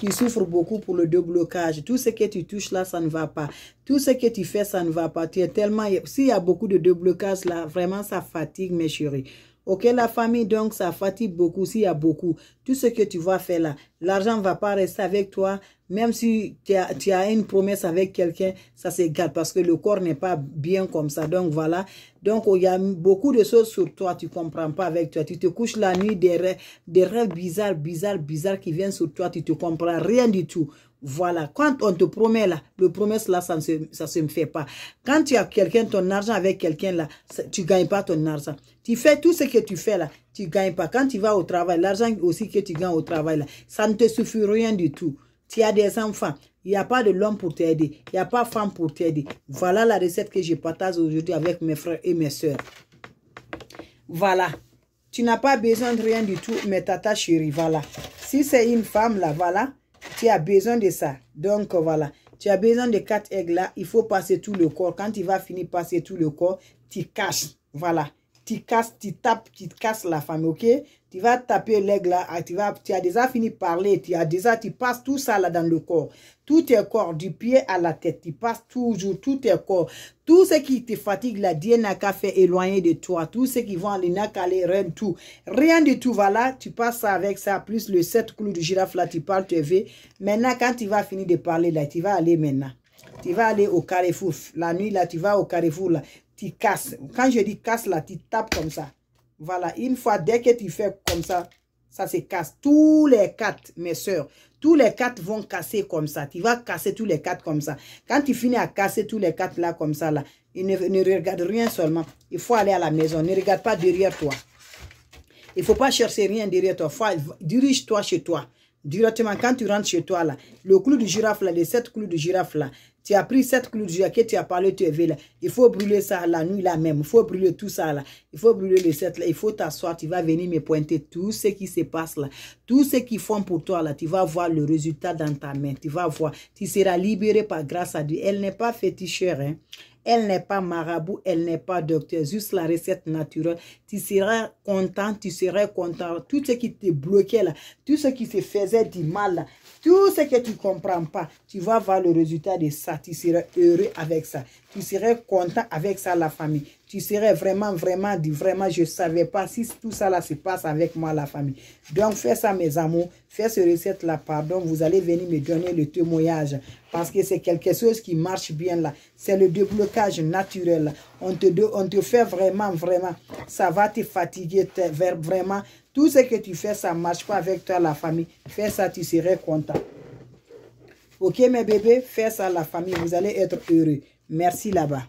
Tu souffres beaucoup pour le déblocage. Tout ce que tu touches là, ça ne va pas. Tout ce que tu fais, ça ne va pas. Tu es tellement... S'il y a beaucoup de déblocage là, vraiment, ça fatigue mes chéris. Ok, la famille, donc, ça fatigue beaucoup, s'il y a beaucoup. Tout ce que tu vas faire là, l'argent ne va pas rester avec toi. Même si tu as, tu as une promesse avec quelqu'un, ça s'égale parce que le corps n'est pas bien comme ça. Donc, voilà. Donc, il y a beaucoup de choses sur toi, tu ne comprends pas avec toi. Tu te couches la nuit, des rêves, des rêves bizarres, bizarres, bizarres qui viennent sur toi, tu ne te comprends rien du tout. Voilà, quand on te promet là, le promesse là, ça ne se, fait pas. Quand tu as quelqu'un, ton argent avec quelqu'un là, tu ne gagnes pas ton argent. Tu fais tout ce que tu fais là, tu ne gagnes pas. Quand tu vas au travail, l'argent aussi que tu gagnes au travail là, ça ne te suffit rien du tout. Tu as des enfants, il n'y a pas de l'homme pour t'aider, il n'y a pas de femme pour t'aider. Voilà la recette que je partage aujourd'hui avec mes frères et mes soeurs. Voilà. Tu n'as pas besoin de rien du tout, mais tata chérie, voilà. Si c'est une femme là, voilà tu as besoin de ça. Donc voilà, tu as besoin de quatre aigles là, il faut passer tout le corps. Quand il va finir passer tout le corps, tu caches. Voilà tu casses, tu tapes, tu casses la femme, ok Tu vas taper l'aigle là, ah, tu, vas, tu as déjà fini de parler, tu as déjà, tu passes tout ça là dans le corps. Tout tes corps, du pied à la tête, tu passes toujours tout tes corps. Tout ce qui te fatigue là, Dieu n'a qu'à faire éloigner de toi. Tout ce qui va aller, n'a qu'à aller, rien tout. Rien de tout, voilà, tu passes avec ça, plus le sept clous de girafe là, tu parles, tu es Maintenant, quand tu vas finir de parler là, tu vas aller maintenant. Tu vas aller au carrefour. La nuit, là, tu vas au carrefour, là. Tu casses. Quand je dis casse, là, tu tapes comme ça. Voilà. Une fois, dès que tu fais comme ça, ça se casse. Tous les quatre, mes soeurs, tous les quatre vont casser comme ça. Tu vas casser tous les quatre comme ça. Quand tu finis à casser tous les quatre là comme ça, là, il ne, ne regarde rien seulement. Il faut aller à la maison. Ne regarde pas derrière toi. Il ne faut pas chercher rien derrière toi. Dirige-toi chez toi. Directement, quand tu rentres chez toi, là, le clou de girafe, là, les sept clous de girafe, là, tu as pris sept clous de girafe tu as parlé, tu es là. Il faut brûler ça la nuit là même. Il faut brûler tout ça là. Il faut brûler les sept là. Il faut t'asseoir. Tu vas venir me pointer tout ce qui se passe là. Tout ce qui font pour toi là. Tu vas voir le résultat dans ta main. Tu vas voir. Tu seras libéré par grâce à Dieu. Elle n'est pas féticheur. Hein. Elle n'est pas marabout, elle n'est pas docteur, juste la recette naturelle. Tu seras content, tu serais content. Tout ce qui te bloquait là, tout ce qui te faisait du mal tout ce que tu ne comprends pas, tu vas voir le résultat de ça. Tu serais heureux avec ça. Tu serais content avec ça, la famille. Tu serais vraiment, vraiment vraiment, je ne savais pas si tout ça là se passe avec moi, la famille. Donc, fais ça, mes amours. Fais ce recette-là, pardon, vous allez venir me donner le témoignage. Parce que c'est quelque chose qui marche bien là. C'est le déblocage naturel. On te, on te fait vraiment, vraiment. Ça va te fatiguer vraiment. Tout ce que tu fais, ça ne marche pas avec toi, la famille. Fais ça, tu serais content. Ok, mes bébés, fais ça, la famille. Vous allez être heureux. Merci là-bas.